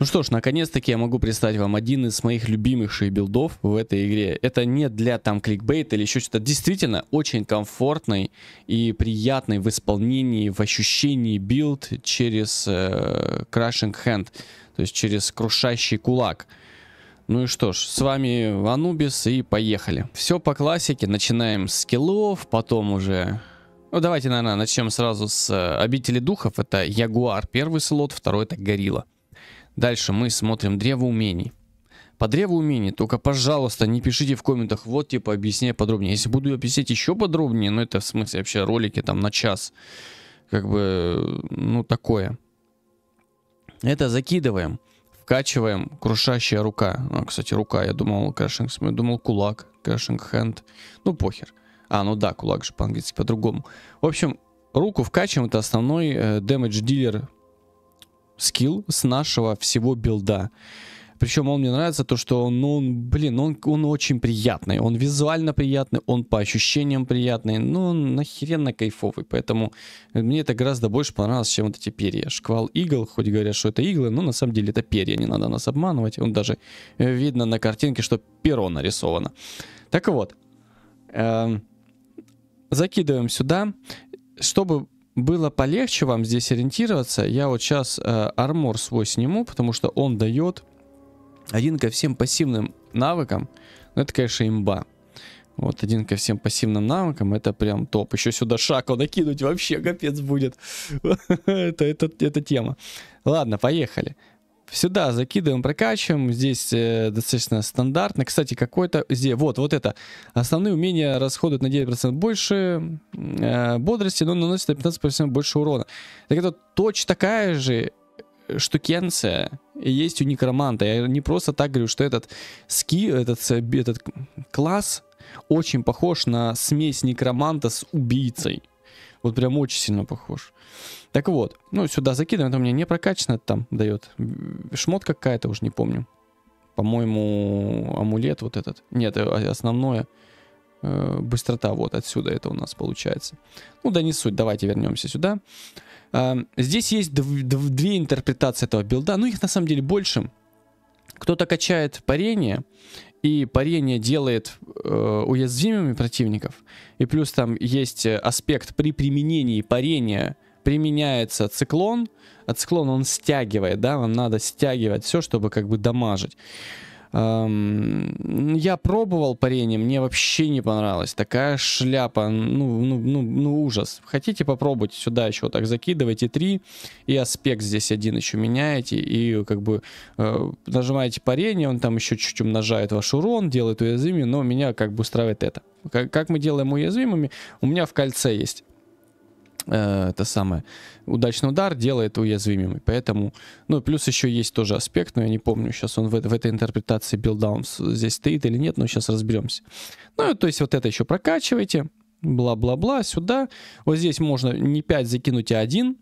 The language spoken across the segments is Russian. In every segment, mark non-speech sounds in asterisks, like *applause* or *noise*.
Ну что ж, наконец-таки я могу представить вам один из моих любимейших билдов в этой игре. Это не для там кликбейта или еще что-то. Действительно, очень комфортный и приятный в исполнении, в ощущении билд через э, Crushing Hand, то есть через крушащий кулак. Ну и что ж, с вами Анубис и поехали. Все по классике, начинаем с скиллов, потом уже... Ну давайте, наверное, начнем сразу с э, Обители Духов. Это Ягуар первый слот, второй это Горилла. Дальше мы смотрим древо умений. По древу умений, только, пожалуйста, не пишите в комментах, вот, типа, объясняй подробнее. Если буду объяснять еще подробнее, ну, это в смысле вообще ролики там на час. Как бы, ну, такое. Это закидываем. Вкачиваем крушащая рука. А, кстати, рука, я думал, крашинг, я думал, кулак, крашинг хенд. Ну, похер. А, ну да, кулак же по-английски по-другому. В общем, руку вкачиваем, это основной э, damage дилер скилл с нашего всего билда. Причем он мне нравится то, что он, ну, он, блин, он, он очень приятный. Он визуально приятный, он по ощущениям приятный, но ну, он нахеренно кайфовый. Поэтому мне это гораздо больше понравилось, чем вот эти перья. Шквал игл, хоть говорят, что это иглы, но на самом деле это перья, не надо нас обманывать. Он даже э, видно на картинке, что перо нарисовано. Так вот, э, закидываем сюда. Чтобы было полегче вам здесь ориентироваться, я вот сейчас э, армор свой сниму, потому что он дает один ко всем пассивным навыкам. Ну, это, конечно, имба. Вот один ко всем пассивным навыкам, это прям топ. Еще сюда шаку накинуть вообще капец будет. *laughs* это, это, это тема. Ладно, поехали. Поехали. Сюда закидываем, прокачиваем. Здесь э, достаточно стандартно. Кстати, какой-то... Здесь, вот, вот это. Основные умения расходуют на 9% больше э, бодрости, но наносят на 15% больше урона. Так это точь такая же штукенция есть у некроманта. Я не просто так говорю, что этот ски, этот, этот класс очень похож на смесь некроманта с убийцей. Вот прям очень сильно похож. Так вот, ну, сюда закидываем, это мне не прокачано там дает. Шмот какая-то, уже не помню. По-моему, амулет вот этот. Нет, э, основное. Э, быстрота вот отсюда это у нас получается. Ну, да не суть, давайте вернемся сюда. Э, здесь есть дв- дв- две интерпретации этого билда, ну их на самом деле больше. Кто-то качает парение и парение делает э, уязвимыми противников, и плюс там есть э, аспект при применении парения применяется циклон, а циклон он стягивает, да, вам надо стягивать все, чтобы как бы дамажить я пробовал парение, мне вообще не понравилось. Такая шляпа, ну, ну, ну, ну ужас. Хотите попробовать сюда еще вот так закидываете три и аспект здесь один еще меняете, и как бы э, нажимаете парение, он там еще чуть-чуть умножает ваш урон, делает уязвимыми, но меня как бы устраивает это. Как, как мы делаем уязвимыми? У меня в кольце есть Э, это самое, удачный удар делает уязвимым. Поэтому, ну, плюс еще есть тоже аспект, но я не помню, сейчас он в, в этой интерпретации билдаунс здесь стоит или нет, но сейчас разберемся. Ну, то есть вот это еще прокачивайте, бла-бла-бла, сюда. Вот здесь можно не 5 закинуть, а 1.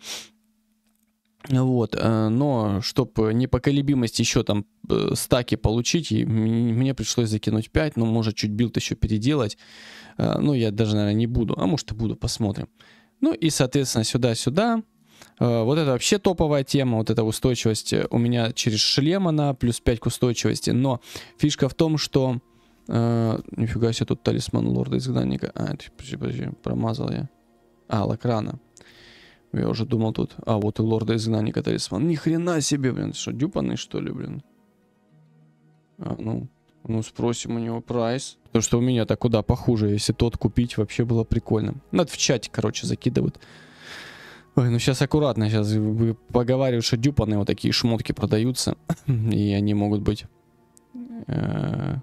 Вот, э, но чтобы непоколебимость еще там э, стаки получить, и мне пришлось закинуть 5, но может чуть билд еще переделать. Ну, я даже, наверное, не буду, а может и буду, посмотрим. Ну и, соответственно, сюда-сюда. Э, вот это вообще топовая тема, вот эта устойчивость э, у меня через шлем она, плюс 5 к устойчивости. Но фишка в том, что... Э, нифига себе, тут талисман лорда изгнанника. А, это, подожди, подожди, промазал я. А, лакрана. Я уже думал тут. А, вот и лорда изгнанника талисман. Ни хрена себе, блин, что, дюпаны что ли, блин? А, ну, ну, спросим у него прайс. Потому что у меня так куда похуже, если тот купить вообще было прикольно. Надо в чате, короче, закидывают. Ой, ну сейчас аккуратно, сейчас поговариваю, что дюпаны вот такие шмотки продаются, *clears throat* и они могут быть, э,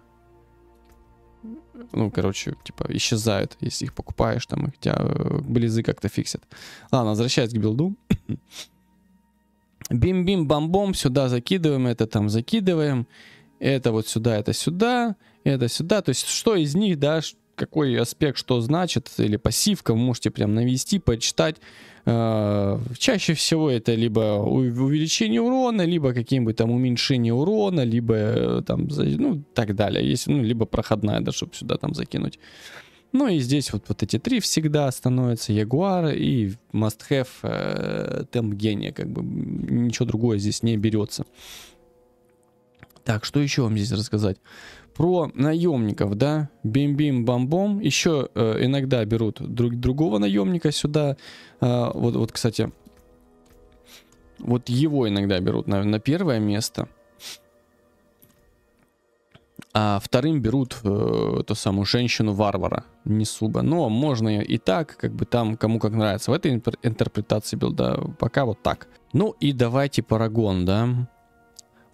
ну, короче, типа, исчезают, если их покупаешь, там их тебя э, близы как-то фиксят. Ладно, возвращаясь к билду. *clears throat* Бим-бим-бам-бом, сюда закидываем, это там закидываем это вот сюда, это сюда, это сюда. То есть что из них, да, какой аспект что значит, или пассивка, вы можете прям навести, почитать. Э, чаще всего это либо увеличение урона, либо какие-нибудь там уменьшение урона, либо э, там, ну, так далее. Если, ну, либо проходная, да, чтобы сюда там закинуть. Ну и здесь вот, вот эти три всегда становятся Ягуар и must have э, темп гения, как бы ничего другое здесь не берется. Так, что еще вам здесь рассказать? Про наемников, да, бим-бим-бам-бом. Еще э, иногда берут друг, другого наемника сюда. Э, вот, вот, кстати, вот его иногда берут на, на первое место. А вторым берут э, ту самую женщину-варвара, не суба. Но можно и так, как бы там кому как нравится. В этой интерпретации был, да. пока вот так. Ну и давайте Парагон, да.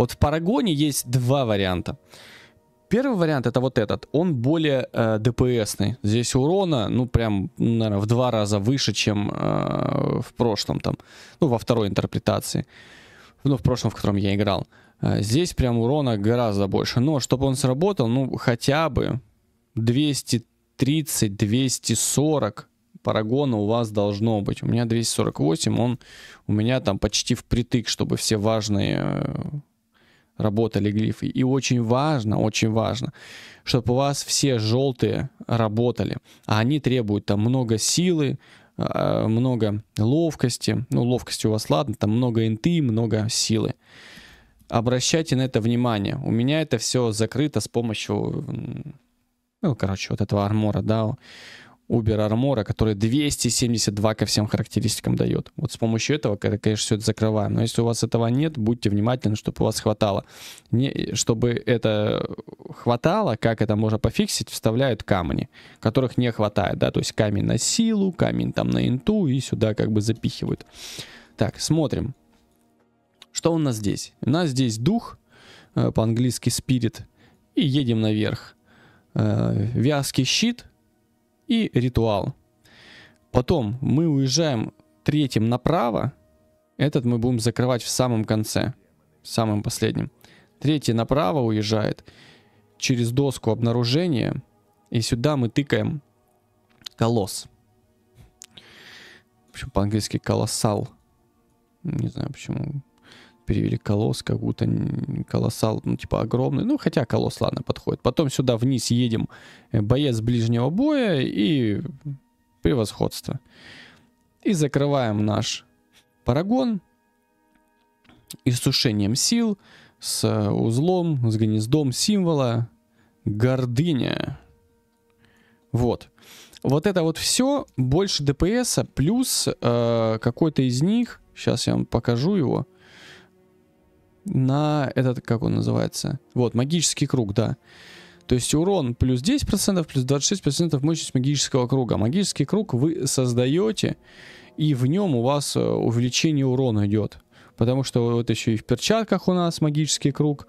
Вот в Парагоне есть два варианта. Первый вариант это вот этот. Он более э, ДПСный. Здесь урона, ну, прям, наверное, в два раза выше, чем э, в прошлом там. Ну, во второй интерпретации. Ну, в прошлом, в котором я играл. Э, здесь прям урона гораздо больше. Но чтобы он сработал, ну, хотя бы 230-240 парагона у вас должно быть. У меня 248, он у меня там почти впритык, чтобы все важные э, работали глифы. И очень важно, очень важно, чтобы у вас все желтые работали. А они требуют там много силы, э, много ловкости. Ну, ловкости у вас ладно, там много инты, много силы. Обращайте на это внимание. У меня это все закрыто с помощью, ну, короче, вот этого армора, да. Uber Armor, который 272 ко всем характеристикам дает. Вот с помощью этого, конечно, все это закрываем. Но если у вас этого нет, будьте внимательны, чтобы у вас хватало. Не, чтобы это э, хватало, как это можно пофиксить, вставляют камни, которых не хватает, да, то есть камень на силу, камень там на инту и сюда как бы запихивают. Так, смотрим. Что у нас здесь? У нас здесь дух, э, по-английски spirit, и едем наверх. Э, вязкий щит, и ритуал. Потом мы уезжаем третьим направо. Этот мы будем закрывать в самом конце, самым последним. Третий направо уезжает через доску обнаружения. И сюда мы тыкаем колосс. Почему по-английски колоссал? Не знаю почему перевели колосс, как будто колоссал, ну, типа, огромный. Ну, хотя колосс, ладно, подходит. Потом сюда вниз едем э, боец ближнего боя и превосходство. И закрываем наш парагон иссушением сил, с э, узлом, с гнездом символа гордыня. Вот. Вот это вот все, больше ДПС, плюс э, какой-то из них, сейчас я вам покажу его, на этот, как он называется? Вот, магический круг, да. То есть урон плюс 10%, плюс 26% мощность магического круга. Магический круг вы создаете, и в нем у вас э, увеличение урона идет. Потому что вот еще и в перчатках у нас магический круг.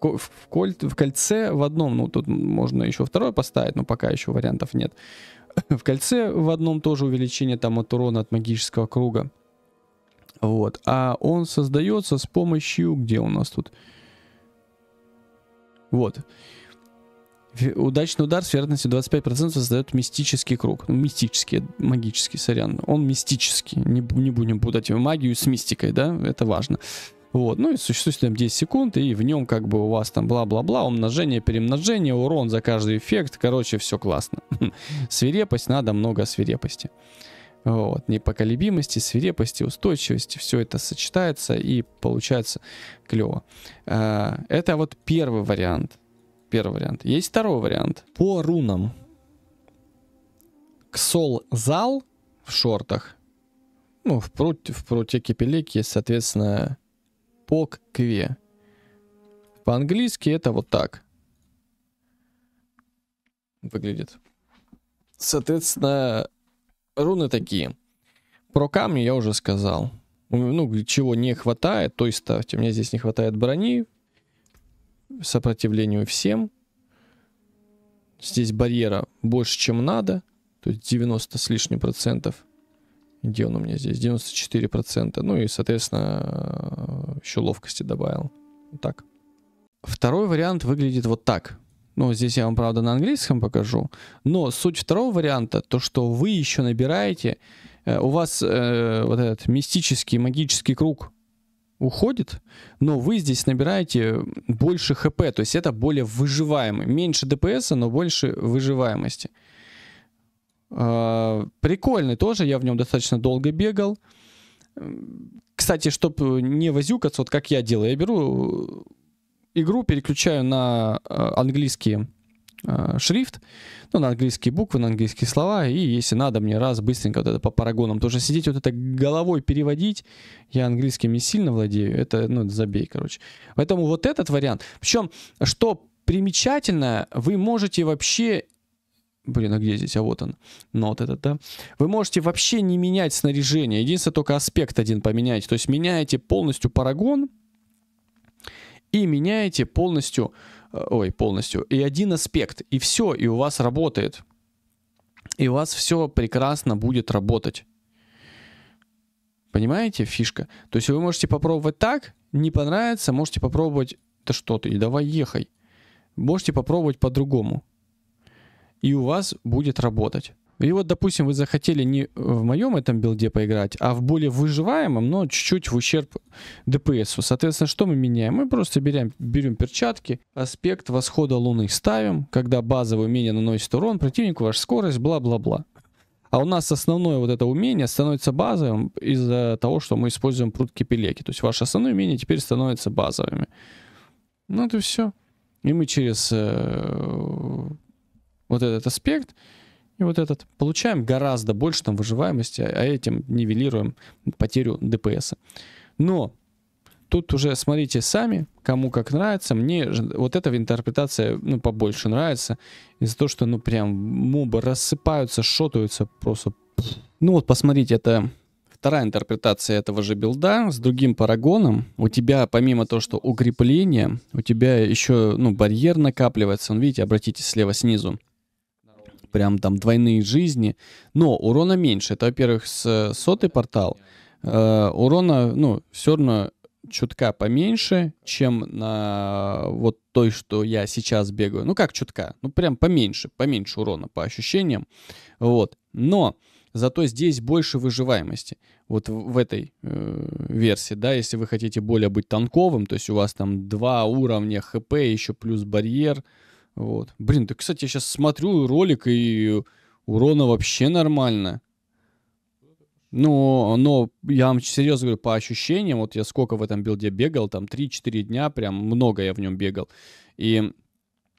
В, коль, в кольце в одном, ну тут можно еще второе поставить, но пока еще вариантов нет. *clears throat* В кольце в одном тоже увеличение там от урона от магического круга. Вот. А он создается с помощью... Где у нас тут? Вот. Удачный удар с вероятностью 25% создает мистический круг. Ну, мистический, магический, сорян. Он мистический. Не, не будем путать его магию с мистикой, да? Это важно. Вот, ну и существует там 10 секунд, и в нем как бы у вас там бла-бла-бла, умножение, перемножение, урон за каждый эффект, короче, все классно. *laughs* Свирепость, надо много свирепости. Вот, непоколебимости, свирепости, устойчивости, все это сочетается и получается клево. А, это вот первый вариант. Первый вариант. Есть второй вариант. По рунам. Ксол зал в шортах. Ну, в, прут, в пруте кипелеки, соответственно, пок кве. По-английски это вот так выглядит. Соответственно, руны такие. Про камни я уже сказал. Ну, чего не хватает, то есть, ставьте. У меня здесь не хватает брони, сопротивлению всем. Здесь барьера больше, чем надо. То есть 90 с лишним процентов. Где он у меня здесь? 94 процента. Ну и, соответственно, э, еще ловкости добавил. Вот так. Второй вариант выглядит вот так. Ну, здесь я вам, правда, на английском покажу. Но суть второго варианта, то, что вы еще набираете, э, у вас э, вот этот мистический, магический круг уходит, но вы здесь набираете больше хп, то есть это более выживаемый. Меньше ДПС, но больше выживаемости. Э, прикольный тоже, я в нем достаточно долго бегал. Кстати, чтобы не возюкаться, вот как я делаю, я беру игру переключаю на э, английский э, шрифт, ну, на английские буквы, на английские слова, и если надо мне раз быстренько вот это по парагонам, тоже сидеть вот это головой переводить, я английским не сильно владею, это, ну, это забей, короче. Поэтому вот этот вариант, причем, что примечательно, вы можете вообще Блин, а где здесь? А вот он. Но ну, вот этот, да. Вы можете вообще не менять снаряжение. Единственное, только аспект один поменять, То есть меняете полностью парагон, и меняете полностью, э, ой, полностью, и один аспект, и все, и у вас работает. И у вас все прекрасно будет работать. Понимаете, фишка? То есть вы можете попробовать так, не понравится, можете попробовать, да что ты, давай ехай. Можете попробовать по-другому. И у вас будет работать. И вот, допустим, вы захотели не в моем этом билде поиграть, а в более выживаемом, но чуть-чуть в ущерб ДПС. Соответственно, что мы меняем? Мы просто берем, берем перчатки, аспект восхода луны ставим, когда базовое умение наносит урон противнику, ваша скорость, бла-бла-бла. А у нас основное вот это умение становится базовым из-за того, что мы используем прутки пелеки. То есть ваши основные умения теперь становятся базовыми. Ну, это все. И мы через э, вот этот аспект и вот этот. Получаем гораздо больше там выживаемости, а этим нивелируем потерю ДПС. Но тут уже смотрите сами, кому как нравится. Мне вот эта интерпретация, ну, побольше нравится. Из-за того, что, ну, прям мобы рассыпаются, шотаются просто. Ну, вот посмотрите, это вторая интерпретация этого же билда с другим парагоном. У тебя, помимо того, что укрепление, у тебя еще, ну, барьер накапливается. Он, видите, обратите слева снизу прям там двойные жизни, но урона меньше. Это, во-первых, с сотый портал. Э, урона, ну, все равно чутка поменьше, чем на вот той, что я сейчас бегаю. Ну как чутка? Ну прям поменьше, поменьше урона по ощущениям. Вот. Но зато здесь больше выживаемости. Вот в, в этой э, версии, да, если вы хотите более быть танковым, то есть у вас там два уровня ХП, еще плюс барьер, э, вот. Блин, ты, кстати, я сейчас смотрю ролик, и урона вообще нормально. Ну, но я вам серьезно говорю, по ощущениям, вот я сколько в этом билде бегал, там 3-4 дня, прям много я в нем бегал. И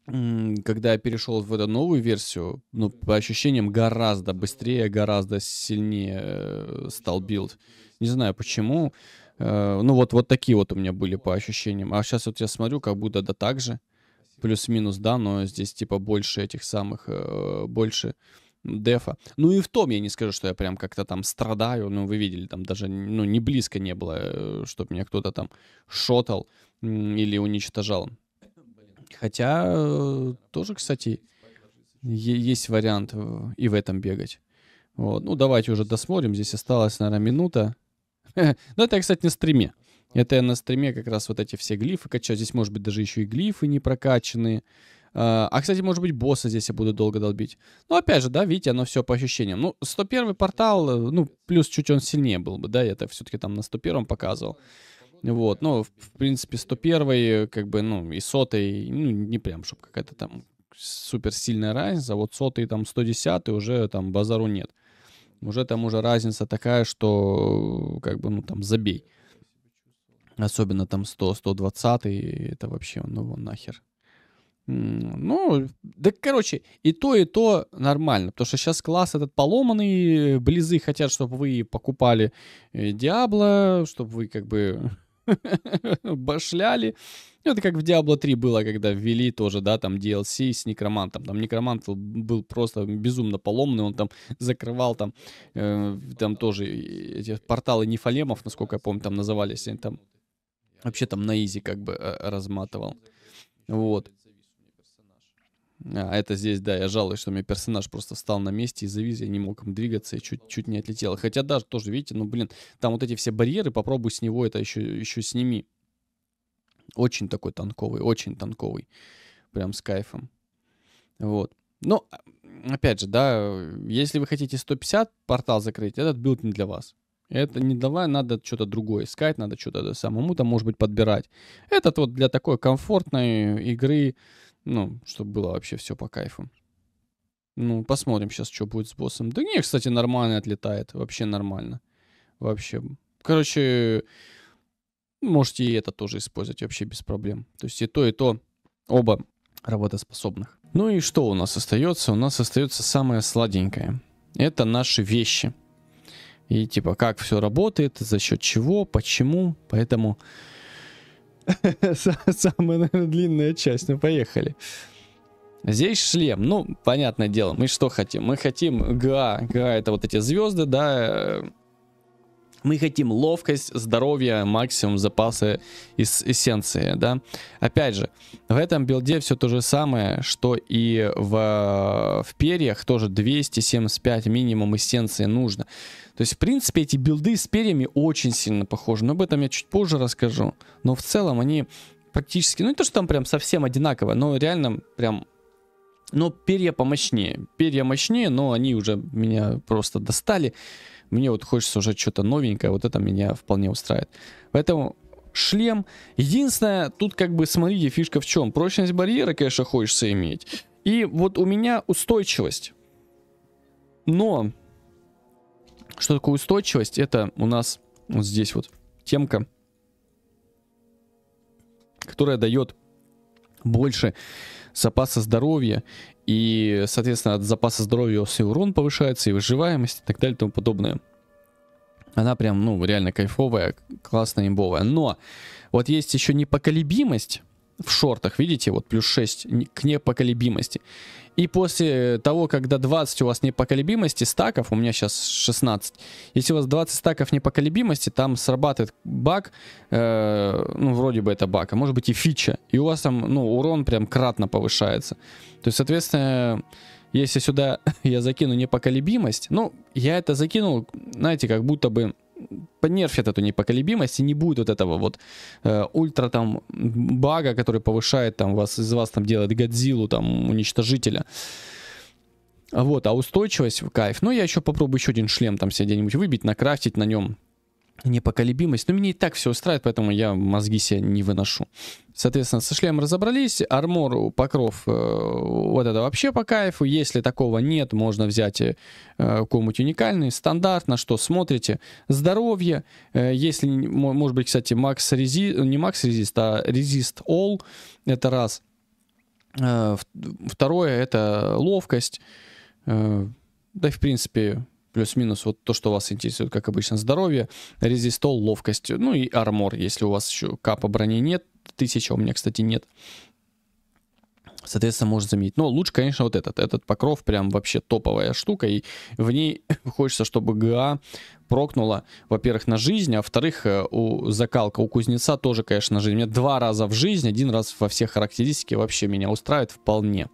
когда я перешел в эту новую версию, ну, по ощущениям, гораздо быстрее, гораздо сильнее э, стал билд. Не знаю почему. Э, ну, вот, вот такие вот у меня были по ощущениям. А сейчас вот я смотрю, как будто да так же плюс-минус, да, но здесь типа больше этих самых, э, больше дефа. Ну и в том я не скажу, что я прям как-то там страдаю, ну вы видели, там даже, ну не близко не было, э, чтобы меня кто-то там шотал или уничтожал. Хотя э, тоже, кстати, есть вариант и в этом бегать. Вот. Ну давайте уже досмотрим, здесь осталась, наверное, минута. *laughs* Но ну, это я, кстати, на стриме. Это я на стриме как раз вот эти все глифы качаю. Здесь, может быть, даже еще и глифы не прокачанные. А, а, кстати, может быть, босса здесь я буду долго долбить. Ну опять же, да, видите, оно все по ощущениям. Ну, 101 портал, э, ну, плюс чуть он сильнее был бы, да, я это все-таки там на 101 показывал. Вот, ну, в принципе, 101 э, как бы, ну, и 100 ну, не прям, чтобы какая-то там супер сильная разница. А вот 100 там 110 уже там базару нет. Уже там уже разница такая, что э, как бы, ну, там, забей. Особенно там 100, 120, это вообще, ну нахер. Ну, да, короче, и то, и то нормально, потому что сейчас класс этот поломанный, близы хотят, чтобы вы покупали э, Диабло, чтобы вы как бы *laughs* башляли. Ну, это как в Diablo 3 было, когда ввели тоже, да, там DLC с некромантом. Там некромант был просто безумно поломный, он там закрывал там, э, там тоже э, эти порталы нефалемов, насколько я помню, там назывались, они там Вообще там на изи как бы э, разматывал. Вот. А, это здесь, да, я жалуюсь, что у персонаж просто встал на месте и завис, я не мог им двигаться и чуть, чуть не отлетел. Хотя даже тоже, видите, ну, блин, там вот эти все барьеры, попробуй с него это еще, еще сними. Очень такой танковый, очень танковый. Прям с кайфом. Вот. Но, ну, а, опять же, да, если вы хотите 150 портал закрыть, этот билд не для вас. Это не давай, надо что-то другое искать, надо что-то самому там, может быть, подбирать. Этот вот для такой комфортной игры, ну, чтобы было вообще все по кайфу. Ну, посмотрим сейчас, что будет с боссом. Да не, кстати, нормально отлетает, вообще нормально. Вообще. Короче, можете и это тоже использовать вообще без проблем. То есть и то, и то, оба работоспособных. Ну и что у нас остается? У нас остается самое сладенькое. Это наши вещи. И типа, как все работает, за счет чего, почему. Поэтому *laughs* самая, наверное, длинная часть. Ну, поехали. Здесь шлем. Ну, понятное дело, мы что хотим? Мы хотим ГА. ГА это вот эти звезды, да. Э. Мы хотим ловкость, здоровье, максимум запасы из эссенции, да. Опять же, в этом билде все то же самое, что и в, в перьях, тоже 275 минимум эссенции нужно. То есть, в принципе, эти билды с перьями очень сильно похожи, но об этом я чуть позже расскажу. Но в целом они практически, ну не то, что там прям совсем одинаково, но реально прям но перья помощнее. Перья мощнее, но они уже меня просто достали. Мне вот хочется уже что-то новенькое. Вот это меня вполне устраивает. Поэтому шлем. Единственное, тут как бы смотрите, фишка в чем. Прочность барьера, конечно, хочется иметь. И вот у меня устойчивость. Но что такое устойчивость? Это у нас вот здесь вот темка, которая дает больше запаса здоровья, и, соответственно, от запаса здоровья у вас и урон повышается, и выживаемость, и так далее, и тому подобное. Она прям, ну, реально кайфовая, классная, имбовая. Но вот есть еще непоколебимость в шортах, видите, вот плюс 6 к непоколебимости. И после того, когда 20 у вас непоколебимости стаков, у меня сейчас 16, если у вас 20 стаков непоколебимости, там срабатывает баг, э, ну, вроде бы это баг, а может быть и фича, и у вас там, ну, урон прям кратно повышается. То есть, соответственно, если сюда *laughs* я закину непоколебимость, ну, я это закинул, знаете, как будто бы поднерфят эту непоколебимость, и не будет вот этого вот э, ультра там бага, который повышает там вас, из вас там делает Годзиллу, там, уничтожителя. Вот, а устойчивость, кайф. Ну, я еще попробую еще один шлем там себе где-нибудь выбить, накрафтить на нем непоколебимость. Но меня и так все устраивает, поэтому я мозги себе не выношу. Соответственно, со шлемом разобрались. Армор, покров, э, вот это вообще по кайфу. Если такого нет, можно взять э, нибудь уникальный. Стандартно, что смотрите. Здоровье. Э, если, может быть, кстати, макс резист, не макс резист, а резист all. Это раз. Э, второе, это ловкость. Э, да, в принципе, плюс-минус вот то, что вас интересует, как обычно, здоровье, резистол, ловкость, ну и армор, если у вас еще капа брони нет, тысяча у меня, кстати, нет. Соответственно, может заменить. Но лучше, конечно, вот этот. Этот покров прям вообще топовая штука. И в ней *laughs* хочется, чтобы ГА прокнула, во-первых, на жизнь, а во-вторых, э, у закалка у кузнеца тоже, конечно, на жизнь. У меня два раза в жизнь, один раз во все характеристики вообще меня устраивает вполне.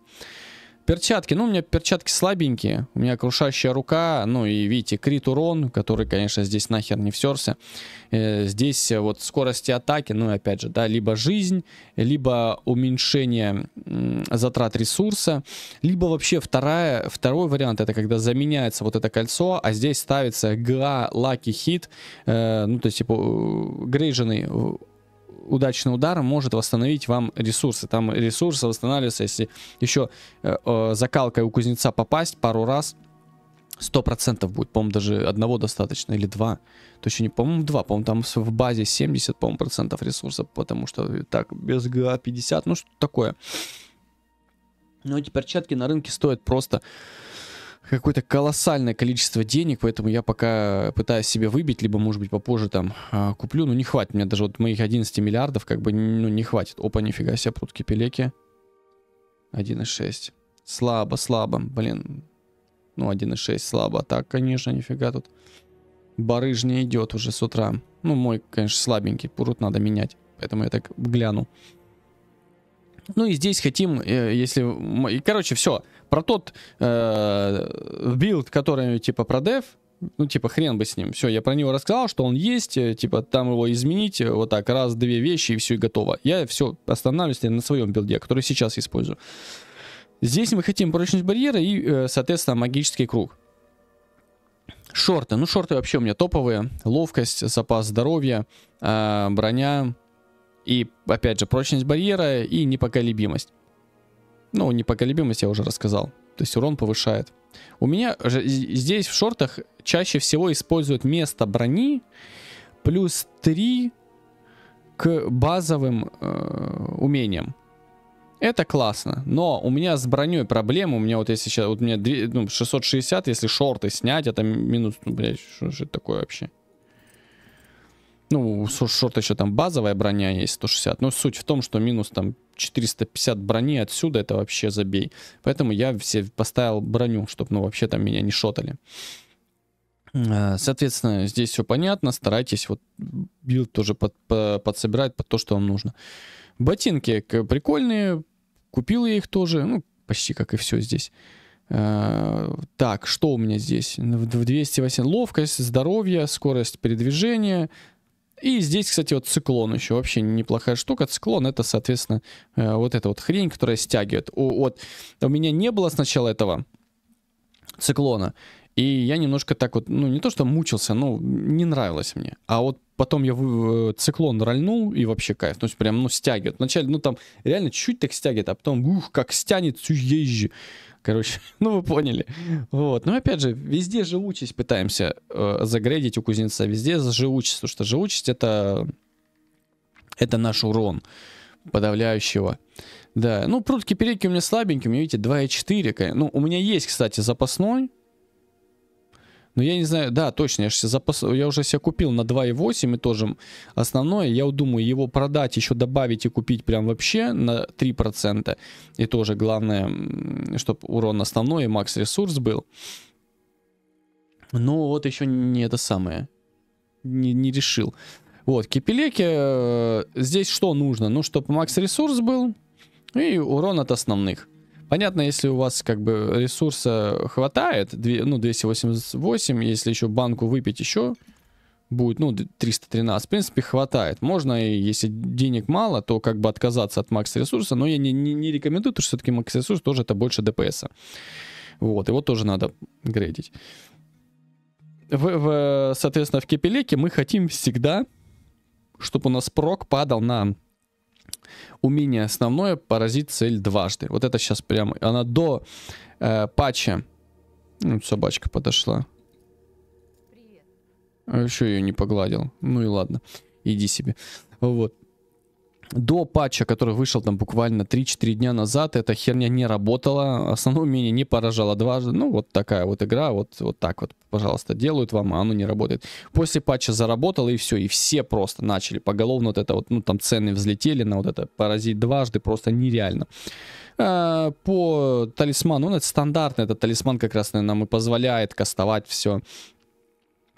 Перчатки. Ну, у меня перчатки слабенькие. У меня крушащая рука. Ну, и видите, крит урон, который, конечно, здесь нахер не всерся. Э, здесь вот скорости атаки, ну, и опять же, да, либо жизнь, либо уменьшение затрат ресурса, либо вообще вторая, второй вариант, это когда заменяется вот это кольцо, а здесь ставится ГА Лаки Хит, э, ну, то есть, типа, э, грейженный удачный удар может восстановить вам ресурсы. Там ресурсы восстанавливаются, если еще э, э закалкой у кузнеца попасть пару раз, 100% будет, по-моему, даже одного достаточно, или два. Точно не, по-моему, два, по-моему, там в базе 70, по-моему, процентов ресурсов, потому что так, без ГА 50, ну что такое. Но ну, эти а перчатки на рынке стоят просто какое-то колоссальное количество денег, поэтому я пока пытаюсь себе выбить, либо, может быть, попозже там а, куплю, но не хватит. Мне даже вот моих 11 миллиардов как бы ну, не хватит. Опа, нифига себе, прутки пелеки. 1,6. Слабо, слабо, блин. Ну, 1,6 слабо. А так, конечно, нифига тут. Барыж идет уже с утра. Ну, мой, конечно, слабенький. Прут надо менять. Поэтому я так гляну. Ну и здесь хотим, э, если... Короче, все. Про тот э, билд, который типа про дев, ну, типа, хрен бы с ним. Все, я про него рассказал, что он есть, э, типа, там его изменить, э, вот так, раз, две вещи, и все, и готово. Я все останавливаюсь на своем билде, который сейчас использую. Здесь мы хотим прочность барьера и, э, соответственно, магический круг. Шорты. Ну, шорты вообще у меня топовые. Ловкость, запас здоровья, броня и, опять же, прочность барьера и непоколебимость. Ну, непоколебимость я уже рассказал. То есть урон повышает. У меня же здесь в шортах чаще всего используют место брони плюс 3 к базовым э, умениям. Это классно, но у меня с броней проблема, у меня вот если сейчас, вот у меня 2, ну, 660, если шорты снять, это минус, ну, блядь, что же это такое вообще? Ну, у шорта еще там базовая броня есть, 160. Но ну, суть в том, что минус там 450 брони отсюда, это вообще забей. Поэтому я все поставил броню, чтобы, ну, вообще там меня не шотали. Э, соответственно, здесь все понятно. Старайтесь вот билд тоже под, по, подсобирать под то, что вам нужно. Ботинки прикольные. Купил я их тоже. Ну, почти как и все здесь. Э, так, что у меня здесь? В 208 ловкость, здоровье, скорость передвижения, и здесь, кстати, вот циклон еще вообще неплохая штука. Циклон это, соответственно, э, вот эта вот хрень, которая стягивает. У, вот у меня не было сначала этого циклона. И я немножко так вот, ну не то что мучился, но не нравилось мне. А вот потом я э, циклон рольнул и вообще кайф. То есть прям, ну, стягивает. Вначале, ну там реально чуть так стягивает, а потом, ух, как стянет, всю езжи. Короче, *laughs* ну вы поняли. Вот. Но опять же, везде живучесть пытаемся э, загрейдить у кузнеца. Везде живучесть. Потому что живучесть это, это наш урон подавляющего. Да, ну прутки переки у меня слабенькие, у меня, видите, 2,4. Ну, у меня есть, кстати, запасной, ну, я не знаю, да, точно, я, же запас... я уже себе купил на 2,8 и тоже основное. Я думаю, его продать, еще добавить и купить прям вообще на 3%. И тоже главное, чтобы урон основной и макс ресурс был. Но вот еще не это самое. Не, не решил. Вот, кипелеки, э, здесь что нужно? Ну, чтобы макс ресурс был и урон от основных. Понятно, если у вас как бы ресурса хватает, 2, ну 288, если еще банку выпить еще, будет, ну, 313, в принципе, хватает. Можно, и если денег мало, то как бы отказаться от макс-ресурса, но я не, не, не рекомендую, потому что все-таки макс-ресурс тоже это больше ДПС. Вот, его тоже надо грейдить. В, в, соответственно, в Кепелеке мы хотим всегда, чтобы у нас прок падал на Умение основное поразить цель дважды. Вот это сейчас прямо. Она до э, патча. Ну, собачка подошла. Привет. А еще ее не погладил. Ну и ладно. Иди себе. Вот до патча, который вышел там буквально 3-4 дня назад, эта херня не работала, основное умение не поражало дважды. Ну, вот такая вот игра, вот, вот так вот, пожалуйста, делают вам, а оно не работает. После патча заработало, и все, и все просто начали поголовно вот это вот, ну, там цены взлетели на вот это поразить дважды, просто нереально. А, по талисману, ну, это стандартный, этот талисман как раз нам и позволяет кастовать все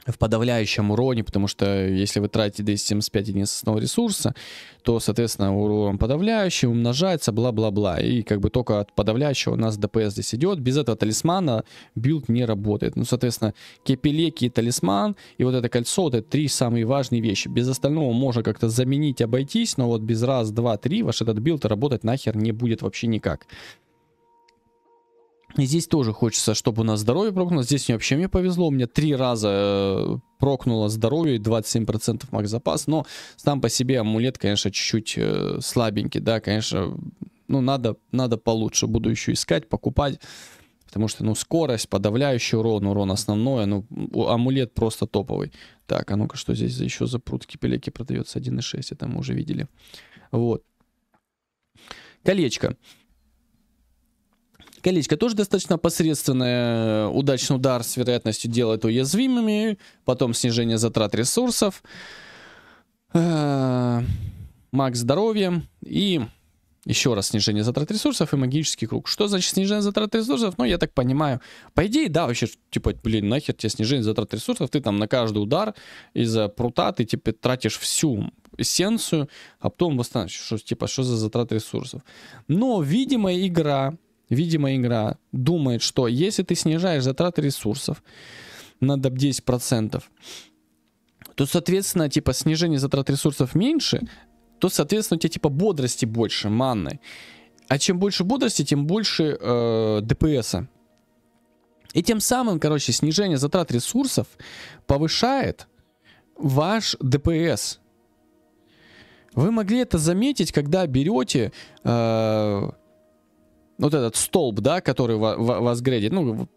в подавляющем уроне, потому что если вы тратите 275 единиц основного ресурса, то, соответственно, урон подавляющий умножается, бла-бла-бла. И как бы только от подавляющего у нас ДПС здесь идет. Без этого талисмана билд не работает. Ну, соответственно, кепелеки и талисман, и вот это кольцо, вот это три самые важные вещи. Без остального можно как-то заменить, обойтись, но вот без раз, два, три ваш этот билд работать нахер не будет вообще никак. И здесь тоже хочется, чтобы у нас здоровье прокнуло. Здесь мне вообще мне повезло. У меня три раза э, прокнуло здоровье, и 27% макс запас. Но сам по себе амулет, конечно, чуть-чуть э, слабенький. Да, конечно, ну надо, надо получше. Буду еще искать, покупать. Потому что, ну, скорость, подавляющий урон, урон основной, ну, амулет просто топовый. Так, а ну-ка, что здесь еще за пруд кипелеки продается 1.6, это мы уже видели. Вот. Колечко. Колечко тоже достаточно посредственное. Э, удачный удар с вероятностью делает уязвимыми. Потом снижение затрат ресурсов. Э, Макс здоровья. И еще раз снижение затрат ресурсов и магический круг. Что значит снижение затрат ресурсов? Ну, я так понимаю. По идее, да, вообще, типа, блин, нахер тебе снижение затрат ресурсов. Ты там на каждый удар из-за прута ты, типа, тратишь всю эссенцию, а потом восстанавливаешь. Что, типа, что за затрат ресурсов? Но, видимо, игра видимо, игра думает, что если ты снижаешь затраты ресурсов на доп 10%, то, соответственно, типа снижение затрат ресурсов меньше, то, соответственно, у тебя типа бодрости больше, манны. А чем больше бодрости, тем больше э, ДПСа. И тем самым, короче, снижение затрат ресурсов повышает ваш ДПС. Вы могли это заметить, когда берете э, вот этот столб, да, который вас грядит, ну,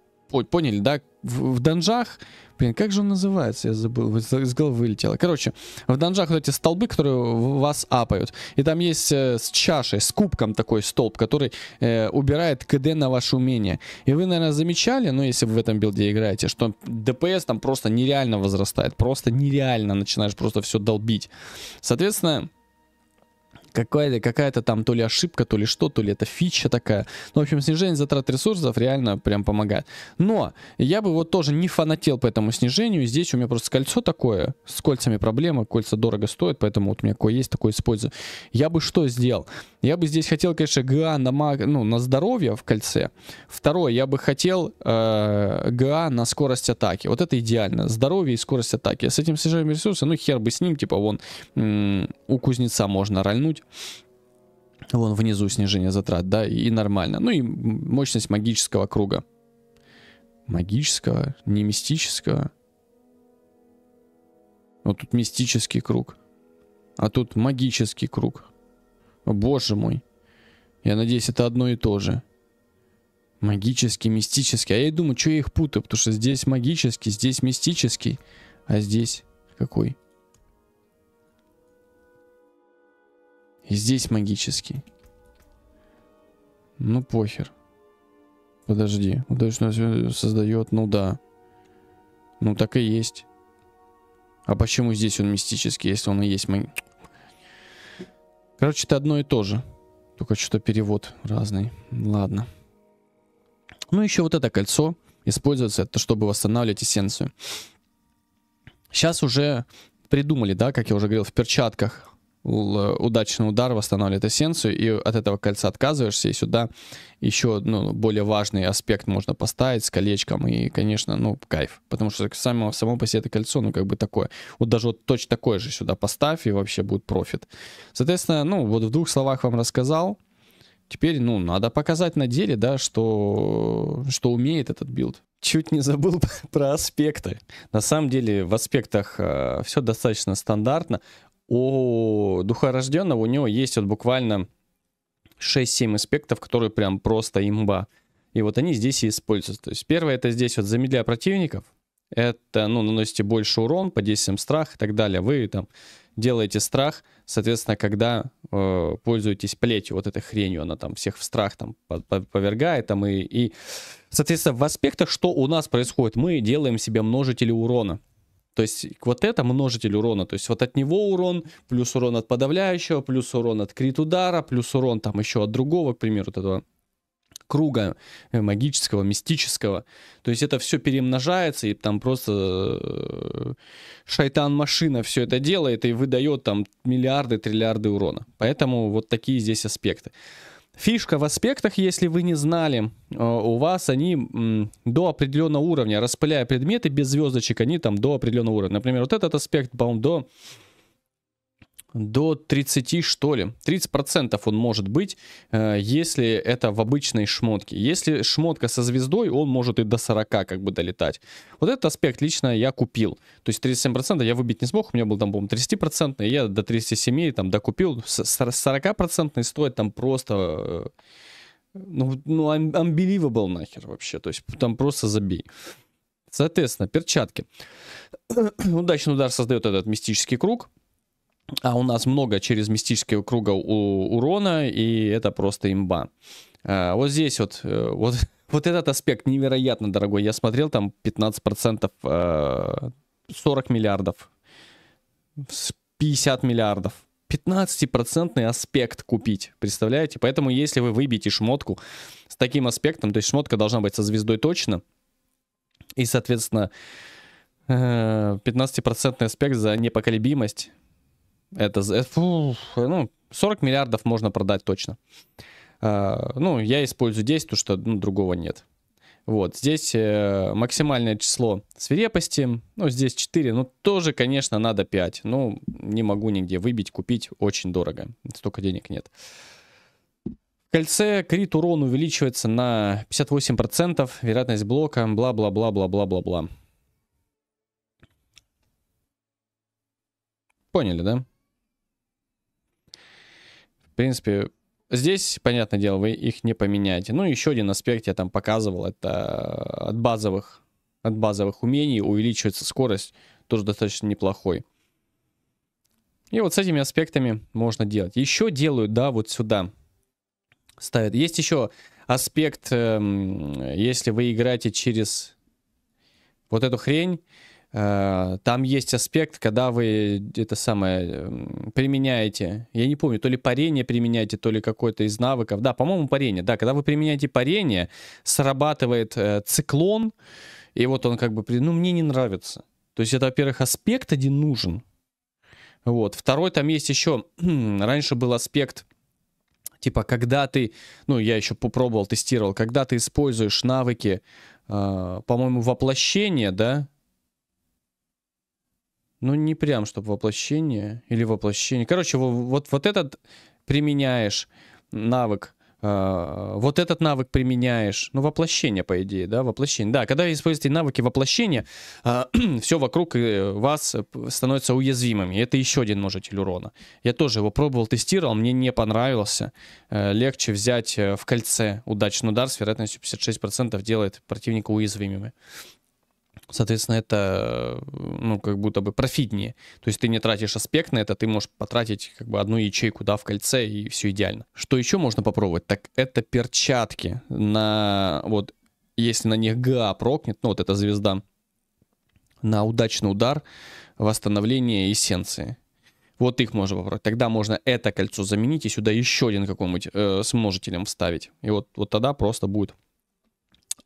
поняли, да, в, в данжах, блин, как же он называется, я забыл, из головы вылетело. Короче, в донжах вот эти столбы, которые вас апают, и там есть э, с чашей, с кубком такой столб, который э, убирает КД на ваше умение. И вы, наверное, замечали, ну, если вы в этом билде играете, что ДПС там просто нереально возрастает, просто нереально начинаешь просто все долбить. Соответственно, какая-то какая там то ли ошибка, то ли что, то ли это фича такая. Ну, в общем, снижение затрат ресурсов реально прям помогает. Но я бы вот тоже не фанател по этому снижению. Здесь у меня просто кольцо такое, с кольцами проблема, кольца дорого стоят, поэтому вот у меня кое есть, такое использую. Я бы что сделал? Я бы здесь хотел, конечно, ГА на, ну, на здоровье в кольце. Второе, я бы хотел э, ГА на скорость атаки. Вот это идеально. Здоровье и скорость атаки. С этим снижаем ресурсы, ну хер бы с ним, типа вон у кузнеца можно рольнуть. Вон внизу снижение затрат, да, и нормально. Ну и мощность магического круга. Магического? Не мистического? Вот тут мистический круг. А тут магический круг. О, боже мой. Я надеюсь, это одно и то же. Магический, мистический. А я и думаю, что я их путаю, потому что здесь магический, здесь мистический, а здесь какой? И здесь магический. Ну похер. Подожди. Удачно создает. Ну да. Ну так и есть. А почему здесь он мистический, если он и есть магический? Короче, это одно и то же. Только что то перевод разный. Ладно. Ну, еще вот это кольцо используется, это чтобы восстанавливать эссенцию. Сейчас уже придумали, да, как я уже говорил, в перчатках удачный удар восстанавливает эссенцию, и от этого кольца отказываешься, и сюда еще ну, более важный аспект можно поставить с колечком, и, конечно, ну, кайф, потому что само, само по себе это кольцо, ну, как бы такое, вот даже вот точно такое же сюда поставь, и вообще будет профит. Соответственно, ну, вот в двух словах вам рассказал, Теперь, ну, надо показать на деле, да, что, что умеет этот билд. Чуть не забыл *laughs* про аспекты. На самом деле в аспектах э, все достаточно стандартно у духорожденного у него есть вот буквально 6-7 аспектов, которые прям просто имба. И вот они здесь и используются. То есть первое это здесь вот замедляя противников. Это, ну, наносите больше урон по действиям страх и так далее. Вы там делаете страх, соответственно, когда э, пользуетесь плетью, вот этой хренью, она там всех в страх там повергает, там и, и, соответственно, в аспектах, что у нас происходит, мы делаем себе множители урона. То есть вот это множитель урона. То есть вот от него урон, плюс урон от подавляющего, плюс урон от крит удара, плюс урон там еще от другого, к примеру, вот этого круга э, магического, мистического. То есть это все перемножается, и там просто э, шайтан-машина все это делает и выдает там миллиарды, триллиарды урона. Поэтому вот такие здесь аспекты. Фишка в аспектах, если вы не знали, э, у вас они до определенного уровня, распыляя предметы без звездочек, они там до определенного уровня. Например, вот этот аспект, по-моему, до до 30, что ли. 30% он может быть, э, если это в обычной шмотке. Если шмотка со звездой, он может и до 40 как бы долетать. Вот этот аспект лично я купил. То есть 37% я выбить не смог, у меня был там, по-моему, 30%, и я до 37 там докупил. 40% стоит там просто... Э, ну, ну, unbelievable нахер вообще. То есть там просто забей. Соответственно, перчатки. *clears throat* Удачный удар создает этот мистический круг а у нас много через мистического круга у урона, и это просто имба. А, вот здесь вот, э, вот, *laughs* вот этот аспект невероятно дорогой. Я смотрел, там 15%, 40 э, миллиардов, 50 миллиардов. 15% аспект купить, представляете? Поэтому если вы выбьете шмотку с таким аспектом, то есть шмотка должна быть со звездой точно, и, соответственно, 15% э, аспект за непоколебимость, это, э, фу, ну, 40 миллиардов можно продать точно. А, ну, я использую 10, потому что ну, другого нет. Вот, здесь э, максимальное число свирепости, ну, здесь 4, но ну, тоже, конечно, надо 5. Ну, не могу нигде выбить, купить, очень дорого, столько денег нет. кольце крит урон увеличивается на 58%, вероятность блока, бла-бла-бла-бла-бла-бла-бла. Поняли, да? принципе, Здесь, понятное дело, вы их не поменяете. Ну, еще один аспект я там показывал, это э, от базовых, от базовых умений увеличивается скорость, тоже достаточно неплохой. И вот с этими аспектами можно делать. Еще делают, да, вот сюда ставят. Есть еще аспект, эм, если вы играете через вот эту хрень, Э, там есть аспект, когда вы это самое эм, применяете, я не помню, то ли парение применяете, то ли какой-то из навыков. Да, по-моему, парение. Да, когда вы применяете парение, срабатывает э, циклон, и вот он как бы, ну, мне не нравится. То есть это, во-первых, аспект один нужен. Вот. Второй там есть еще, *clears throat* раньше был аспект, типа, когда ты, ну, я еще попробовал, тестировал, когда ты используешь навыки, э, по-моему, воплощения, да, ну, не прям, чтобы воплощение или воплощение. Короче, вот, вот этот применяешь навык, э, вот этот навык применяешь, ну, воплощение, по идее, да, воплощение. Да, когда используете навыки воплощения, э, *clears throat* все вокруг э, вас становится уязвимыми. И это еще один множитель урона. Я тоже его пробовал, тестировал, мне не понравился. Э, легче взять э, в кольце удачный удар с вероятностью 56% делает противника уязвимыми. Соответственно, это, э, ну, как будто бы профитнее. То есть ты не тратишь аспект на это, ты можешь потратить как бы одну ячейку, да, в кольце, и все идеально. Что еще можно попробовать? Так это перчатки на, вот, если на них ГА прокнет, ну, вот эта звезда, на удачный удар, восстановление эссенции. Вот их можно попробовать. Тогда можно это кольцо заменить и сюда еще один какой-нибудь э, с множителем вставить. И вот, вот тогда просто будет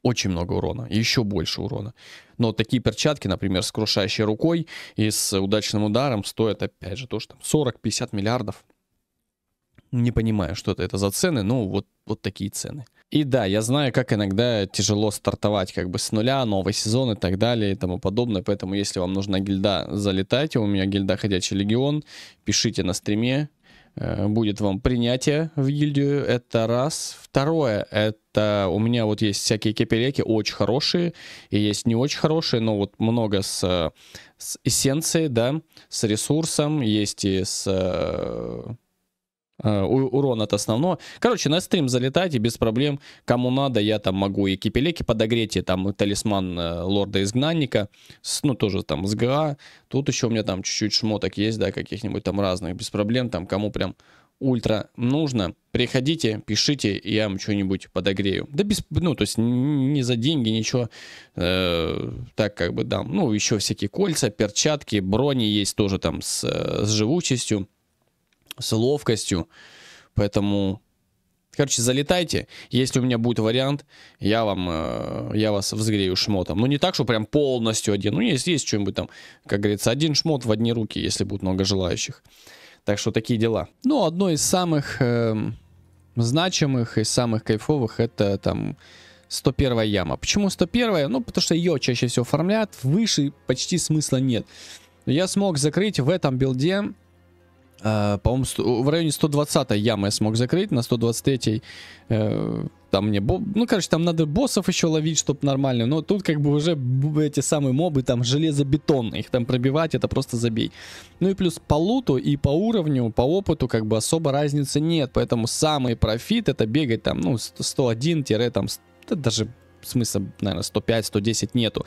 очень много урона, еще больше урона. Но такие перчатки, например, с крушающей рукой и с удачным ударом стоят, опять же, тоже там 40-50 миллиардов. Не понимаю, что это, это за цены, но вот, вот такие цены. И да, я знаю, как иногда тяжело стартовать как бы с нуля, новый сезон и так далее и тому подобное. Поэтому, если вам нужна гильда, залетайте. У меня гильда Ходячий Легион. Пишите на стриме. Э, будет вам принятие в гильдию, это раз. Второе, это у меня вот есть всякие кепелеки, очень хорошие, и есть не очень хорошие, но вот много с, э, с эссенцией, да, с ресурсом, есть и с э, Э, урон от основного. Короче, на стрим залетайте без проблем. Кому надо, я там могу и кипелеки подогреть, и там талисман э, лорда изгнанника, с, ну тоже там с ГА. Тут еще у меня там чуть-чуть шмоток есть, да, каких-нибудь там разных, без проблем. Там кому прям ультра нужно, приходите, пишите, я вам что-нибудь подогрею. Да без, ну, то есть не за деньги, ничего, э, так как бы дам. Ну, еще всякие кольца, перчатки, брони есть тоже там с, э, с живучестью с ловкостью. Поэтому, короче, залетайте. Если у меня будет вариант, я вам, э, я вас взгрею шмотом. Ну, не так, что прям полностью один. Ну, есть, есть что-нибудь там, как говорится, один шмот в одни руки, если будет много желающих. Так что такие дела. Ну, одно из самых э, значимых и самых кайфовых это там 101 яма. Почему 101? Ну, потому что ее чаще всего оформляют. Выше почти смысла нет. Я смог закрыть в этом билде Э, по-моему, в районе 120 ямы я смог закрыть, на 123 э, там мне... Ну, короче, там надо боссов еще ловить, чтобы нормально. Но тут как бы уже эти самые мобы там железобетонные. Их там пробивать, это просто забей. Ну и плюс по луту и по уровню, по опыту как бы особо разницы нет. Поэтому самый профит это бегать там, ну, 101 там, даже смысла, наверное, 105-110 нету.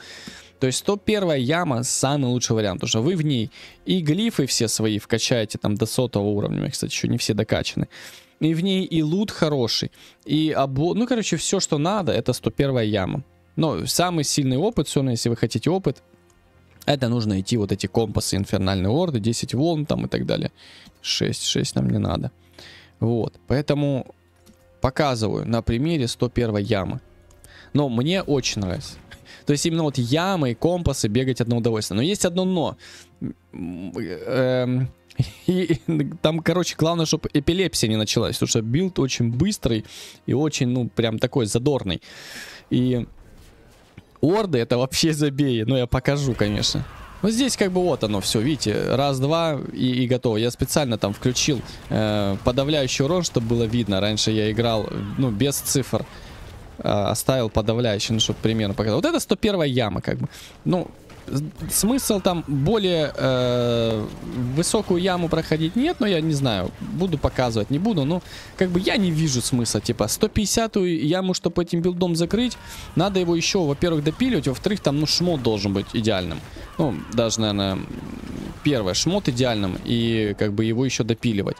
То есть 101 яма самый лучший вариант, потому что вы в ней и глифы все свои вкачаете там до сотого уровня, кстати, еще не все докачаны. И в ней и лут хороший, и обло... Ну, короче, все, что надо, это 101 яма. Но самый сильный опыт, все равно, если вы хотите опыт, это нужно идти вот эти компасы инфернальные орды, 10 волн там и так далее. 6, 6 нам не надо. Вот, поэтому показываю на примере 101 ямы. Но мне очень нравится. То есть именно вот ямы, и компасы бегать одно удовольствие. Но есть одно но. Эм, *laughs* и, там, короче, главное, чтобы эпилепсия не началась, потому что билд очень быстрый и очень, ну, прям такой задорный. И орды это вообще забей, но я покажу, конечно. Вот здесь как бы вот оно все, видите, раз, два и, и готово. Я специально там включил э, подавляющий урон, чтобы было видно. Раньше я играл, ну, без цифр. Э, оставил подавляющий, ну, чтобы примерно показать. Вот это 101 яма, как бы. Ну, смысл там более э, высокую яму проходить нет, но я не знаю, буду показывать, не буду, но как бы я не вижу смысла, типа 150-ю яму, чтобы этим билдом закрыть, надо его еще, во-первых, допиливать, во-вторых, там, ну, шмот должен быть идеальным, ну, даже, наверное, первое, шмот идеальным и как бы его еще допиливать.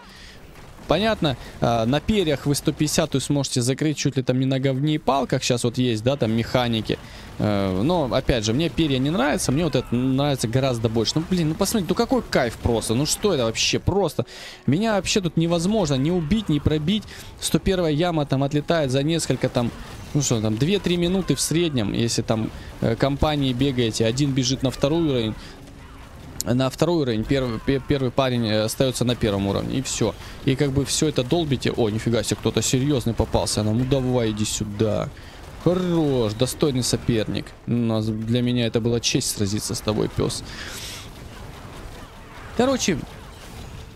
Понятно, а, на перьях вы 150 сможете закрыть чуть ли там не на говне и палках. Сейчас вот есть, да, там механики. Э, но, опять же, мне перья не нравятся. Мне вот это нравится гораздо больше. Ну, блин, ну посмотрите, ну какой кайф просто. Ну что это вообще просто? Меня вообще тут невозможно не убить, не пробить. 101 яма там отлетает за несколько там ну что там, 2-3 минуты в среднем, если там э, компании бегаете, один бежит на второй уровень, на второй уровень, первый, первый парень э, остается на первом уровне, и все. И как бы все это долбите. О, нифига себе, кто-то серьезный попался нам. Ну давай, иди сюда. Хорош, достойный соперник. Но для меня это была честь сразиться с тобой, пес. Короче,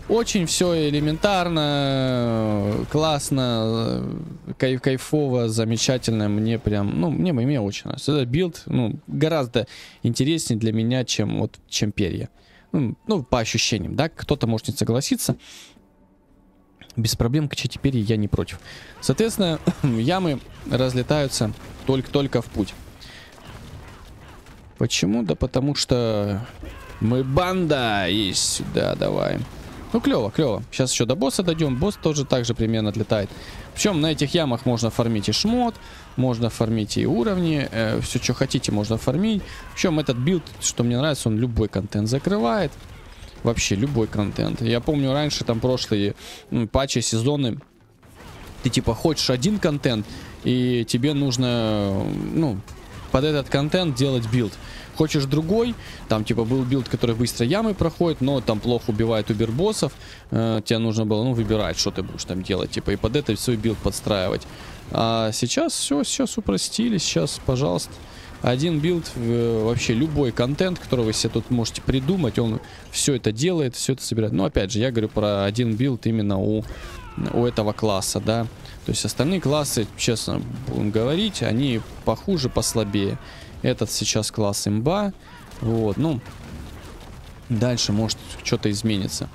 очень все элементарно, классно, кайф, кайфово, замечательно. Мне прям, ну, мне, мне очень нравится. Этот билд, ну, гораздо интереснее для меня, чем, вот, чем перья. Ну, по ощущениям, да, кто-то может не согласиться. Без проблем качать перья я не против. Соответственно, *coughs* ямы разлетаются только-только в путь. Почему? Да потому что мы банда есть сюда, давай. Ну, клево, клево. Сейчас еще до босса дойдем. Босс тоже так же примерно отлетает. Причем на этих ямах можно фармить и шмот, можно фармить и уровни. Э, все, что хотите, можно фармить. Причем этот билд, что мне нравится, он любой контент закрывает. Вообще любой контент. Я помню раньше там прошлые ну, патчи, сезоны. Ты типа хочешь один контент, и тебе нужно, э, ну, под этот контент делать билд. Хочешь другой, там типа был билд, который быстро ямы проходит, но там плохо убивает убербоссов, э, тебе нужно было, ну, выбирать, что ты будешь там делать, типа, и под это свой билд подстраивать. А сейчас все, сейчас упростили, сейчас, пожалуйста, один билд, э, вообще любой контент, который вы себе тут можете придумать, он все это делает, все это собирает. Но опять же, я говорю про один билд именно у, у этого класса, да. То есть остальные классы, честно говорить, они похуже, послабее. Этот сейчас класс имба. Вот, ну, дальше может что-то изменится.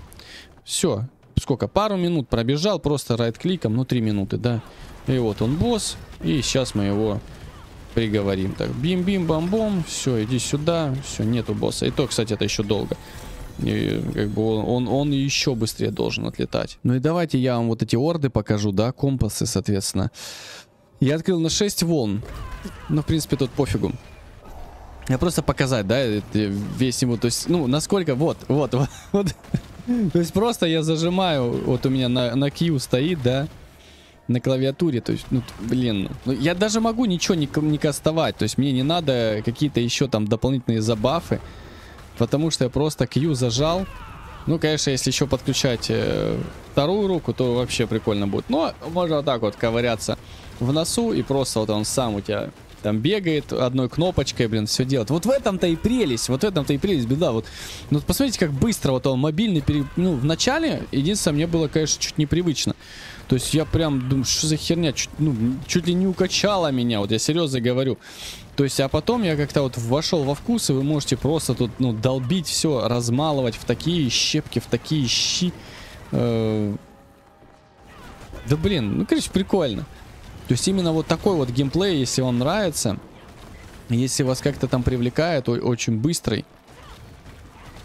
Все, сколько, пару минут пробежал, просто райт-кликом, ну, три минуты, да. И вот он босс, и сейчас мы его приговорим. Так, бим-бим-бам-бом, все, иди сюда, все, нету босса. И то, кстати, это еще долго. И, как бы он, он, он еще быстрее должен отлетать. Ну и давайте я вам вот эти орды покажу, да, компасы, соответственно. Я открыл на 6 волн. но ну, в принципе, тут пофигу. Я Просто показать, да, весь ему, то есть, ну, насколько, вот, вот, *laughs* вот, вот. То есть просто я зажимаю, вот у меня на, на Q стоит, да, на клавиатуре, то есть, ну, блин, ну, я даже могу ничего не, не кастовать, то есть мне не надо какие-то еще там дополнительные забафы, потому что я просто Q зажал. Ну, конечно, если еще подключать э, вторую руку, то вообще прикольно будет. Но можно вот так вот ковыряться в носу, и просто вот он сам у тебя там бегает одной кнопочкой, блин, все делает. Вот в этом-то и прелесть, вот в этом-то и прелесть, беда. Вот, ну, посмотрите, как быстро вот он мобильный, пере... ну, в начале, единственное, мне было, конечно, чуть непривычно. То есть я прям думаю, что за херня, чуть, ну, чуть ли не укачала меня, вот я серьезно говорю. То есть, а потом я как-то вот вошел во вкус, и вы можете просто тут, ну, долбить все, размалывать в такие щепки, в такие щи. Э да блин, ну, короче, прикольно. То есть именно вот такой вот геймплей, если он нравится, если вас как-то там привлекает, очень быстрый,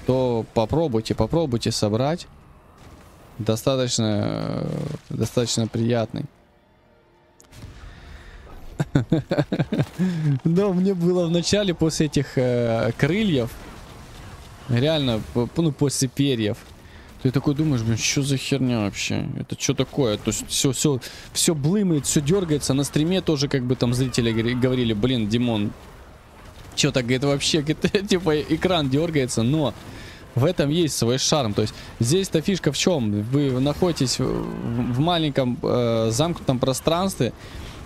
то попробуйте, попробуйте собрать. Достаточно, э, достаточно приятный. Да, *laughs* мне было в начале после этих э, крыльев, реально, ну, после перьев, ты такой думаешь, блин, что за херня вообще? Это что такое? То есть все, все, все блымает, все дергается. На стриме тоже как бы там зрители говорили, блин, Димон, что так, это вообще, *laughs* типа, экран дергается, но в этом есть свой шарм. То есть здесь-то фишка в чем? Вы находитесь в, в маленьком э, замкнутом пространстве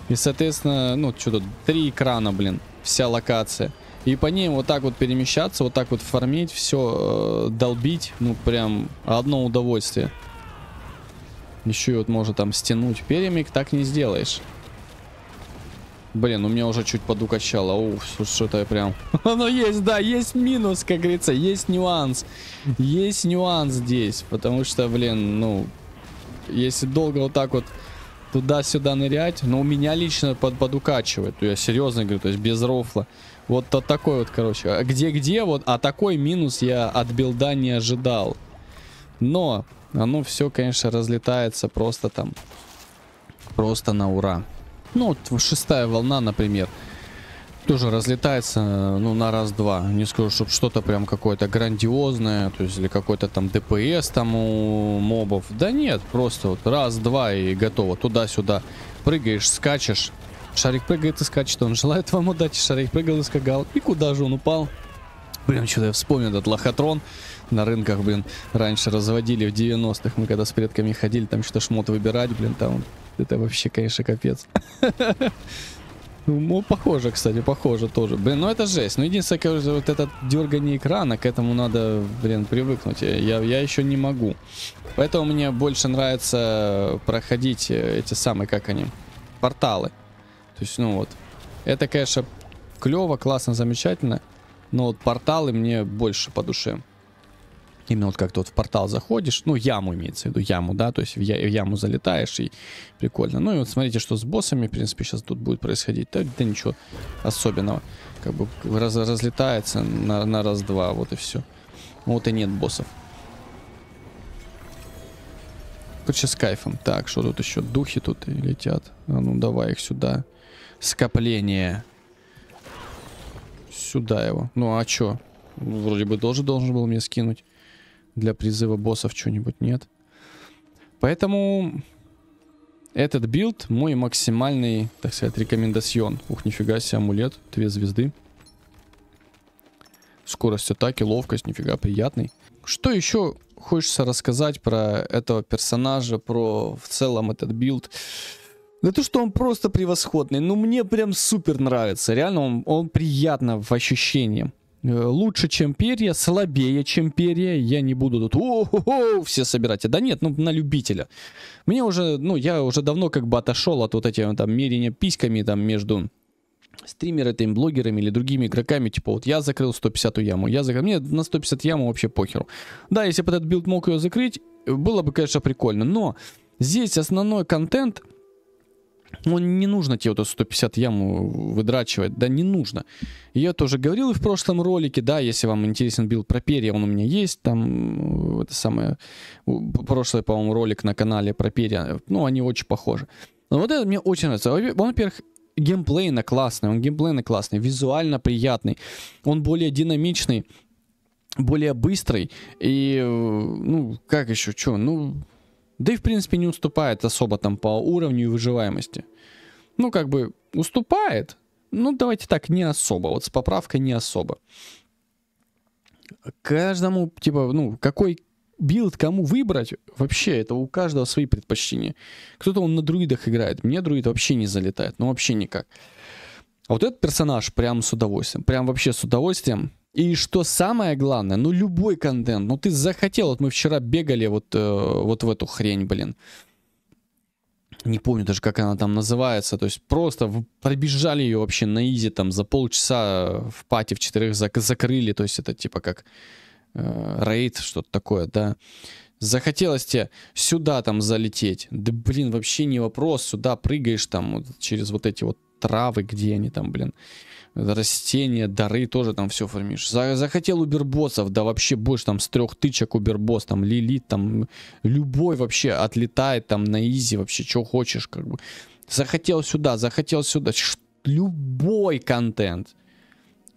и, соответственно, ну, что тут, три экрана, блин, вся локация. И по ним вот так вот перемещаться, вот так вот фармить, все э, долбить, ну прям одно удовольствие. Еще и вот можно там стянуть перемик, так не сделаешь. Блин, у ну, меня уже чуть подукачало. Уф, что-то я прям... *laughs* Но ну, есть, да, есть минус, как говорится, есть нюанс. Есть нюанс здесь, потому что, блин, ну... Если долго вот так вот туда-сюда нырять, но ну, у меня лично под, подукачивает. Я серьезно говорю, то есть без рофла. Вот такой вот, короче. Где-где, а вот, а такой минус я от билда не ожидал. Но оно все, конечно, разлетается просто там. Просто на ура. Ну, вот шестая волна, например. Тоже разлетается, ну, на раз-два. Не скажу, чтобы что-то прям какое-то грандиозное. То есть, или какой-то там ДПС там у мобов. Да нет, просто вот раз-два и готово. Туда-сюда прыгаешь, скачешь. Шарик прыгает и скачет. Он желает вам удачи. Шарик прыгал и скакал. И куда же он упал? Блин, что-то я вспомнил этот лохотрон на рынках, блин, раньше разводили в 90-х. Мы когда с предками ходили, там что-то шмот выбирать, блин, там это вообще, конечно, капец. *laughs* Ну, ну, похоже, кстати, похоже тоже. Блин, ну это жесть. Ну, единственное, конечно, вот это дергание экрана, к этому надо, блин, привыкнуть. Я, я еще не могу. Поэтому мне больше нравится проходить э, эти самые, как они, порталы. То есть, ну вот. Это, конечно, клево, классно, замечательно. Но вот порталы мне больше по душе. Именно вот как ты вот в портал заходишь, ну, яму имеется в виду, яму, да, то есть в, я, в яму залетаешь и прикольно. Ну и вот смотрите, что с боссами, в принципе, сейчас тут будет происходить. Да, да ничего особенного. Как бы раз, разлетается на, на раз-два, вот и все. Ну вот и нет боссов. Короче, с кайфом. Так, что тут еще? Духи тут летят. А ну, давай их Сюда скопление. Сюда его. Ну а чё? Вроде бы тоже должен был мне скинуть. Для призыва боссов что-нибудь нет. Поэтому этот билд мой максимальный, так сказать, рекомендацион. Ух, нифига себе, амулет, две звезды. Скорость атаки, ловкость, нифига, приятный. Что еще хочется рассказать про этого персонажа, про в целом этот билд? Да то, что он просто превосходный. Ну, мне прям супер нравится. Реально, он, он приятно в ощущении. Э, лучше, чем перья, слабее, чем перья. Я не буду тут все собирать. Да нет, ну на любителя. Мне уже, ну, я уже давно как бы отошел от вот этих там мерения письками там между стримерами, блогерами или другими игроками, типа вот я закрыл 150 яму, я закрыл, мне на 150 яму вообще похеру. Да, если бы этот билд мог ее закрыть, было бы, конечно, прикольно, но здесь основной контент — ну, не нужно тебе вот эту 150 яму выдрачивать, да, не нужно. я тоже говорил и в прошлом ролике, да, если вам интересен билд про перья, он у меня есть, там, э, это самое, прошлый, по-моему, ролик на канале про перья, ну, они очень похожи. Но вот это мне очень нравится. во-первых, геймплейно классный, он геймплейно классный, визуально приятный, он более динамичный, более быстрый, и, э, ну, как еще, что, ну, да и, в принципе, не уступает особо там по уровню и выживаемости. Ну, как бы, уступает. Ну, давайте так, не особо. Вот с поправкой не особо. Каждому, типа, ну, какой билд кому выбрать, вообще, это у каждого свои предпочтения. Кто-то он на друидах играет, мне друид вообще не залетает, ну вообще никак. А вот этот персонаж прям с удовольствием, прям вообще с удовольствием и что самое главное, ну любой контент, ну ты захотел, вот мы вчера бегали вот, э, вот в эту хрень, блин. Не помню даже, как она там называется. То есть просто пробежали ее вообще на изи там за полчаса в пати в четырех зак- закрыли. То есть это типа как э, рейд, что-то такое, да. Захотелось тебе сюда там залететь. Да блин, вообще не вопрос. Сюда прыгаешь там вот, через вот эти вот травы, где они там, блин, растения, дары тоже там все формишь. За, захотел убербоссов, да вообще больше там с трех тычек убербосс, там лилит, там любой вообще отлетает там на изи вообще, что хочешь как бы. Захотел сюда, захотел сюда, Ш любой контент.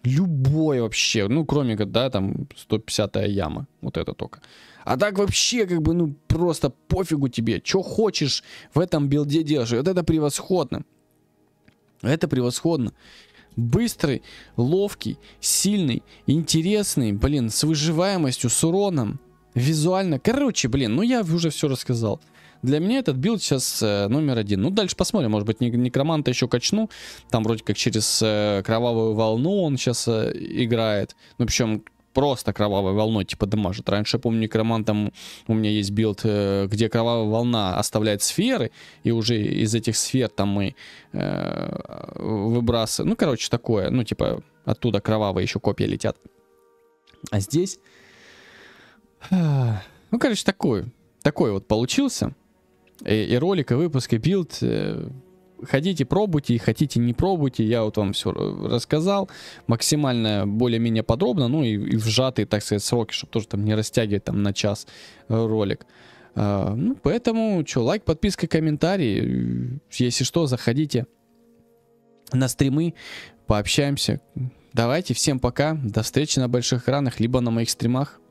Любой вообще, ну кроме, да, там 150-я яма, вот это только. А так вообще, как бы, ну, просто пофигу тебе. Что хочешь в этом билде делаешь. Вот это превосходно. Это превосходно. Быстрый, ловкий, сильный, интересный, блин, с выживаемостью, с уроном. Визуально. Короче, блин, ну я уже все рассказал. Для меня этот билд сейчас э, номер один. Ну, дальше посмотрим. Может быть, некроманта еще качну. Там вроде как через э, кровавую волну он сейчас э, играет. Ну, причем просто кровавой волной, типа, дамажит. Раньше, я помню, некроман там, у меня есть билд, э, где кровавая волна оставляет сферы, и уже из этих сфер там мы э, выбрасываем, ну, короче, такое, ну, типа, оттуда кровавые еще копья летят. А здесь, *sighs* ну, короче, такой, такой вот получился. И, и ролик, и выпуск, и билд, э, ходите, пробуйте, хотите, не пробуйте. Я вот вам все рассказал максимально более-менее подробно, ну и, и в сжатые, так сказать, сроки, чтобы тоже там не растягивать там на час э, ролик. А, ну, поэтому, что, лайк, подписка, комментарий. Если что, заходите на стримы, пообщаемся. Давайте, всем пока, до встречи на больших экранах, либо на моих стримах.